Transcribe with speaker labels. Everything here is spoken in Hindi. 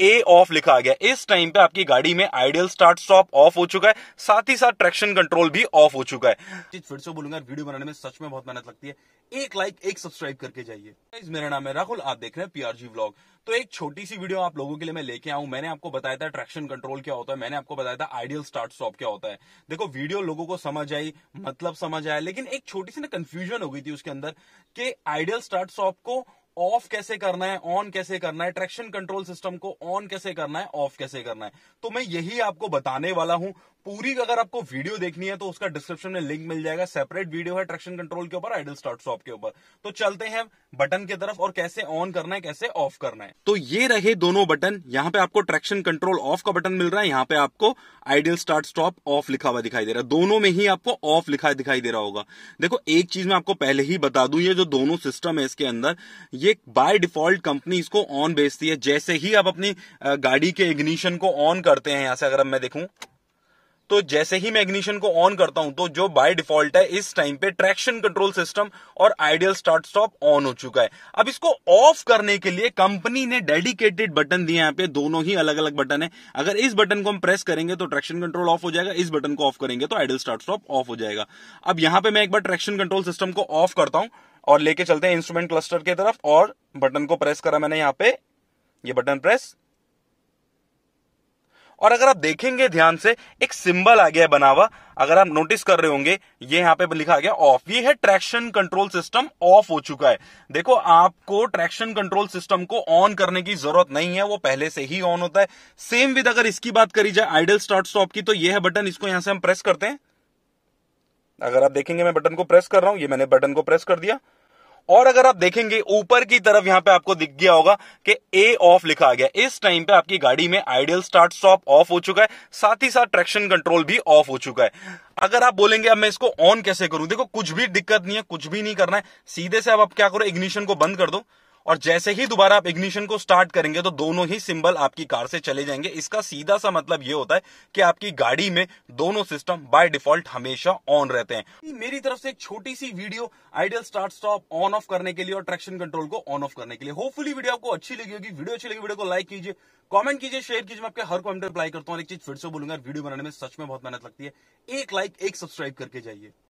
Speaker 1: ए ऑफ लिखा गया इस टाइम पे आपकी गाड़ी में आइडियल स्टार्ट स्टॉप ऑफ हो चुका है साथ ही साथ ट्रैक्शन कंट्रोल भी ऑफ हो चुका है फिर से बोलूंगा वीडियो बनाने में सच में बहुत मेहनत लगती है एक लाइक एक सब्सक्राइब करके जाइए मेरा नाम है राहुल आप देख रहे हैं पीआरजी व्लॉग तो एक छोटी सी वीडियो आप लोगों के लिए मैं लेके आऊं मैंने आपको बताया था ट्रैक्शन कंट्रोल क्या होता है मैंने आपको बताया था आइडियल स्टार्ट स्टॉप क्या होता है देखो वीडियो लोगों को समझ आई मतलब समझ आया लेकिन एक छोटी सी ना कंफ्यूजन हो गई थी उसके अंदर कि आइडियल स्टार्ट स्टॉप को ऑफ कैसे करना है ऑन कैसे करना है ट्रैक्शन कंट्रोल सिस्टम को ऑन कैसे करना है ऑफ कैसे करना है तो मैं यही आपको बताने वाला हूं पूरी अगर आपको वीडियो देखनी है तो उसका डिस्क्रिप्शन में लिंक मिल जाएगा सेपरेट वीडियो है ट्रैक्शन कंट्रोल के ऊपर आइडल स्टार्ट स्टॉप के ऊपर तो चलते हैं बटन की तरफ और कैसे ऑन करना है कैसे ऑफ करना है तो ये रहे दोनों बटन यहाँ पे आपको ट्रैक्शन कंट्रोल ऑफ का बटन मिल रहा है यहाँ पे आपको आइडियल स्टार्ट स्टॉप ऑफ लिखा हुआ दिखाई दे रहा है दोनों में ही आपको ऑफ लिखा दिखाई दे रहा होगा देखो एक चीज मैं आपको पहले ही बता दू ये जो दोनों सिस्टम है इसके अंदर ये बाय डिफॉल्ट कंपनी इसको ऑन बेचती है जैसे ही आप अपनी गाड़ी के इग्निशन को ऑन करते हैं यहां से अगर मैं देखूं तो जैसे ही मैं इग्निशन को ऑन करता हूं तो जो बाय डिफॉल्ट है इस टाइम पे ट्रैक्शन कंट्रोल सिस्टम और आइडियल स्टार्ट स्टॉप ऑन हो चुका है अब इसको ऑफ करने के लिए कंपनी ने डेडिकेटेड बटन दिए यहां पे दोनों ही अलग अलग बटन है अगर इस बटन को हम प्रेस करेंगे तो ट्रैक्शन कंट्रोल ऑफ हो जाएगा इस बटन को ऑफ करेंगे तो आइडियल स्टार्ट स्टॉप ऑफ हो जाएगा अब यहां पर मैं एक बार ट्रैक्शन कंट्रोल सिस्टम को ऑफ करता हूं और लेके चलते हैं इंस्ट्रूमेंट क्लस्टर की तरफ और बटन को प्रेस करा मैंने यहां पे ये बटन प्रेस और अगर आप देखेंगे ध्यान से एक सिंबल आ गया है बना हुआ अगर आप नोटिस कर रहे होंगे ये यहाँ पे लिखा गया ऑफ ये है ट्रैक्शन कंट्रोल सिस्टम ऑफ हो चुका है देखो आपको ट्रैक्शन कंट्रोल सिस्टम को ऑन करने की जरूरत नहीं है वो पहले से ही ऑन होता है सेम विद अगर इसकी बात करी जाए आइडल स्टार्ट स्टॉप की तो ये है बटन इसको यहां से हम प्रेस करते हैं अगर आप देखेंगे मैं बटन को प्रेस कर रहा हूं ये मैंने बटन को प्रेस कर दिया और अगर आप देखेंगे ऊपर की तरफ यहाँ पे आपको दिख गया होगा कि ए ऑफ लिखा गया इस टाइम पे आपकी गाड़ी में आइडियल स्टार्ट स्टॉप ऑफ हो चुका है साथ ही साथ ट्रैक्शन कंट्रोल भी ऑफ हो चुका है अगर आप बोलेंगे अब मैं इसको ऑन कैसे करूं देखो कुछ भी दिक्कत नहीं है कुछ भी नहीं करना है सीधे से अब आप क्या करो इग्निशन को बंद कर दो और जैसे ही दोबारा आप इग्निशन को स्टार्ट करेंगे तो दोनों ही सिंबल आपकी कार से चले जाएंगे इसका सीधा सा मतलब ये होता है कि आपकी गाड़ी में दोनों सिस्टम बाय डिफॉल्ट हमेशा ऑन रहते हैं मेरी तरफ से एक छोटी सी video ideal start stop on off करने के लिए और ट्रैक्शन कंट्रोल को ऑन ऑफ करने के लिए होपफुली वीडियो आपको अच्छी लगी होगी वीडियो अच्छी लगी वीडियो को लाइक कीजिए कमेंट कीजिए शेयर कीजिए मैं आपके हर कमेंट अप्लाई करता हूँ एक चीज फिर से बोलूंगा वीडियो बनाने में सच में बहुत मेहनत लगती है एक लाइक एक सब्सक्राइब करके जाइए